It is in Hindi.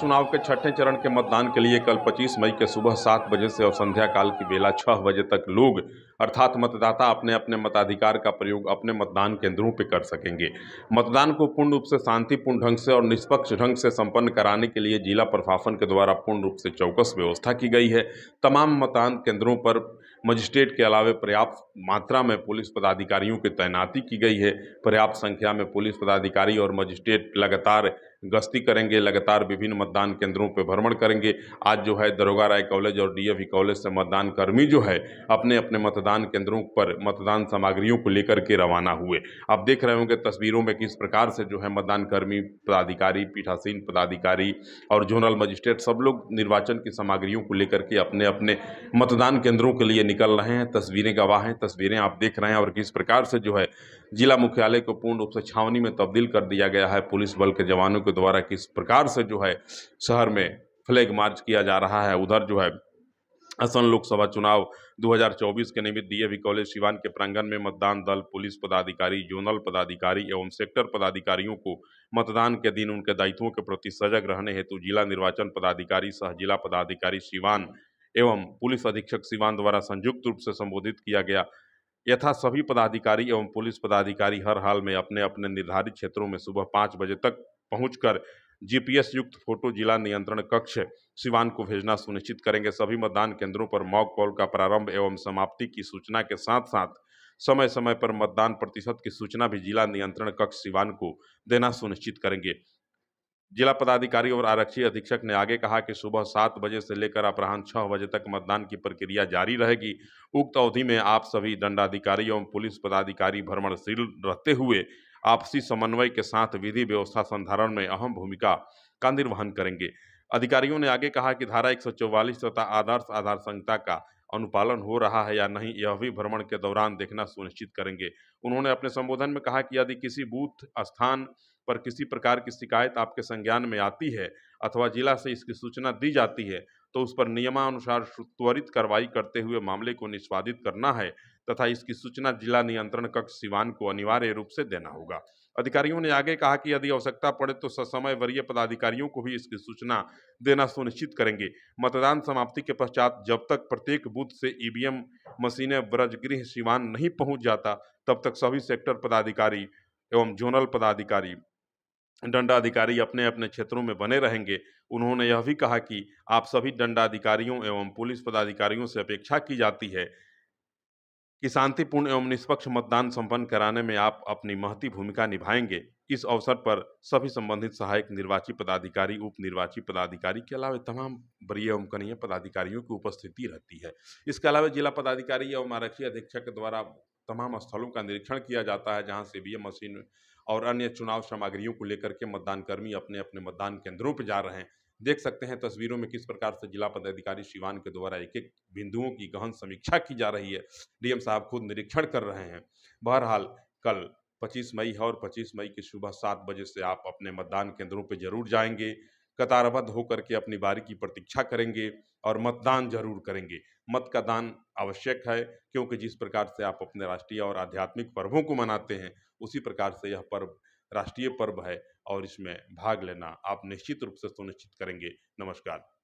चुनाव के छठे चरण के मतदान के लिए कल 25 मई के सुबह सात बजे से और संध्या काल की बेला छह बजे तक लोग अर्थात मतदाता अपने अपने मताधिकार का प्रयोग अपने मतदान केंद्रों पर कर सकेंगे मतदान को पूर्ण रूप से शांतिपूर्ण ढंग से और निष्पक्ष ढंग से संपन्न कराने के लिए जिला प्रशासन के द्वारा पूर्ण रूप से चौकस व्यवस्था की गई है तमाम मतदान केंद्रों पर मजिस्ट्रेट के अलावे पर्याप्त मात्रा में पुलिस पदाधिकारियों की तैनाती की गई है पर्याप्त संख्या में पुलिस पदाधिकारी और मजिस्ट्रेट लगातार गश्ती करेंगे लगातार विभिन्न मतदान केंद्रों पर भ्रमण करेंगे आज जो है दरोगा राय कॉलेज और डी कॉलेज से मतदान कर्मी जो है अपने अपने मतदान केंद्रों पर मतदान सामग्रियों को लेकर के रवाना हुए आप देख रहे होंगे तस्वीरों में किस प्रकार से जो है मतदान कर्मी पदाधिकारी पीठासीन पदाधिकारी और जोनल मजिस्ट्रेट सब लोग निर्वाचन की सामग्रियों को लेकर के अपने अपने मतदान केंद्रों के लिए निकल रहे हैं तस्वीरें गवाह हैं तस्वीरें आप देख रहे हैं और किस प्रकार से जो है जिला मुख्यालय को पूर्ण रूप से छावनी में तब्दील कर दिया गया है पुलिस बल के जवानों के द्वारा किस प्रकार से जो है शहर में फ्लैग मार्च किया जा रहा है उधर जो है असन लोकसभा चुनाव 2024 के निमित्त डीएवी कॉलेज सिवान के प्रांगण में मतदान दल पुलिस पदाधिकारी जोनल पदाधिकारी एवं सेक्टर पदाधिकारियों को मतदान के दिन उनके दायित्वों के प्रति सजग रहने हेतु जिला निर्वाचन पदाधिकारी सह जिला पदाधिकारी सिवान एवं पुलिस अधीक्षक सिवान द्वारा संयुक्त रूप से संबोधित किया गया यथा सभी पदाधिकारी एवं पुलिस पदाधिकारी हर हाल में अपने अपने निर्धारित क्षेत्रों में सुबह पाँच बजे तक पहुंचकर जीपीएस युक्त फोटो जिला नियंत्रण कक्ष सिवान को भेजना सुनिश्चित करेंगे सभी मतदान केंद्रों पर मॉक पोल का प्रारंभ एवं समाप्ति की सूचना के साथ साथ समय समय पर मतदान प्रतिशत की सूचना भी जिला नियंत्रण कक्ष सिवान को देना सुनिश्चित करेंगे जिला पदाधिकारी और आरक्षी अधीक्षक ने आगे कहा कि सुबह सात बजे से लेकर अपराह्न छह बजे तक मतदान की प्रक्रिया जारी रहेगी उक्त अवधि में आप सभी दंडाधिकारी एवं पुलिस पदाधिकारी भ्रमणशील रहते हुए आपसी समन्वय के साथ विधि व्यवस्था संधारण में अहम भूमिका का निर्वहन करेंगे अधिकारियों ने आगे कहा कि धारा एक तथा आदर्श आधार संहिता का अनुपालन हो रहा है या नहीं यह भी भ्रमण के दौरान देखना सुनिश्चित करेंगे उन्होंने अपने संबोधन में कहा कि यदि किसी बूथ स्थान पर किसी प्रकार की शिकायत आपके संज्ञान में आती है अथवा जिला से इसकी सूचना दी जाती है तो उस पर नियमानुसार त्वरित कार्रवाई करते हुए मामले को निष्पादित करना है तथा इसकी सूचना जिला नियंत्रण कक्ष सिवान को अनिवार्य रूप से देना होगा अधिकारियों ने आगे कहा कि यदि आवश्यकता पड़े तो ससमय वरीय पदाधिकारियों को भी इसकी सूचना देना सुनिश्चित करेंगे मतदान समाप्ति के पश्चात जब तक प्रत्येक बूथ से ईवीएम मशीनें ब्रजगृह सिवान नहीं पहुंच जाता तब तक सभी सेक्टर पदाधिकारी एवं जोनल पदाधिकारी दंडाधिकारी अपने अपने क्षेत्रों में बने रहेंगे उन्होंने यह भी कहा कि आप सभी दंडाधिकारियों एवं पुलिस पदाधिकारियों से अपेक्षा की जाती है कि शांतिपूर्ण एवं निष्पक्ष मतदान संपन्न कराने में आप अपनी महती भूमिका निभाएंगे इस अवसर पर सभी संबंधित सहायक निर्वाची पदाधिकारी उप निर्वाची पदाधिकारी के अलावा तमाम वरीय एवं कनीय पदाधिकारियों की उपस्थिति रहती है इसके अलावा जिला पदाधिकारी एवं आरक्षी अधीक्षक द्वारा तमाम स्थलों का निरीक्षण किया जाता है जहाँ से वीएम मशीन और अन्य चुनाव सामग्रियों को लेकर के मतदान कर्मी अपने अपने मतदान केंद्रों पर जा रहे हैं देख सकते हैं तस्वीरों में किस प्रकार से जिला पदाधिकारी शिवान के द्वारा एक एक बिंदुओं की गहन समीक्षा की जा रही है डीएम साहब खुद निरीक्षण कर रहे हैं बहरहाल कल 25 मई है और 25 मई की सुबह सात बजे से आप अपने मतदान केंद्रों पर जरूर जाएंगे कतारबद्ध होकर के अपनी बारी की प्रतीक्षा करेंगे और मतदान जरूर करेंगे मत का दान आवश्यक है क्योंकि जिस प्रकार से आप अपने राष्ट्रीय और आध्यात्मिक पर्वों को मनाते हैं उसी प्रकार से यह पर्व राष्ट्रीय पर्व है और इसमें भाग लेना आप निश्चित रूप से सुनिश्चित करेंगे नमस्कार